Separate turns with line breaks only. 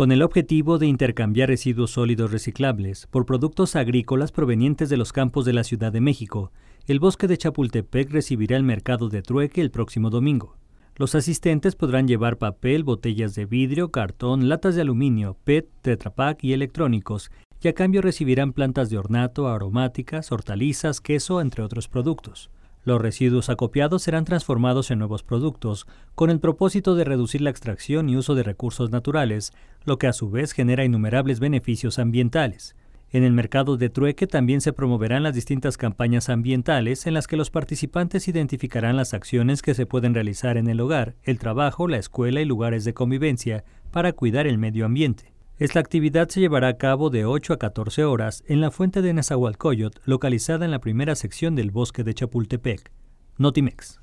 con el objetivo de intercambiar residuos sólidos reciclables por productos agrícolas provenientes de los campos de la Ciudad de México. El bosque de Chapultepec recibirá el mercado de trueque el próximo domingo. Los asistentes podrán llevar papel, botellas de vidrio, cartón, latas de aluminio, PET, tetrapac y electrónicos, y a cambio recibirán plantas de ornato, aromáticas, hortalizas, queso, entre otros productos. Los residuos acopiados serán transformados en nuevos productos, con el propósito de reducir la extracción y uso de recursos naturales, lo que a su vez genera innumerables beneficios ambientales. En el mercado de trueque también se promoverán las distintas campañas ambientales en las que los participantes identificarán las acciones que se pueden realizar en el hogar, el trabajo, la escuela y lugares de convivencia para cuidar el medio ambiente. Esta actividad se llevará a cabo de 8 a 14 horas en la fuente de Nezahualcóyotl, localizada en la primera sección del bosque de Chapultepec. Notimex.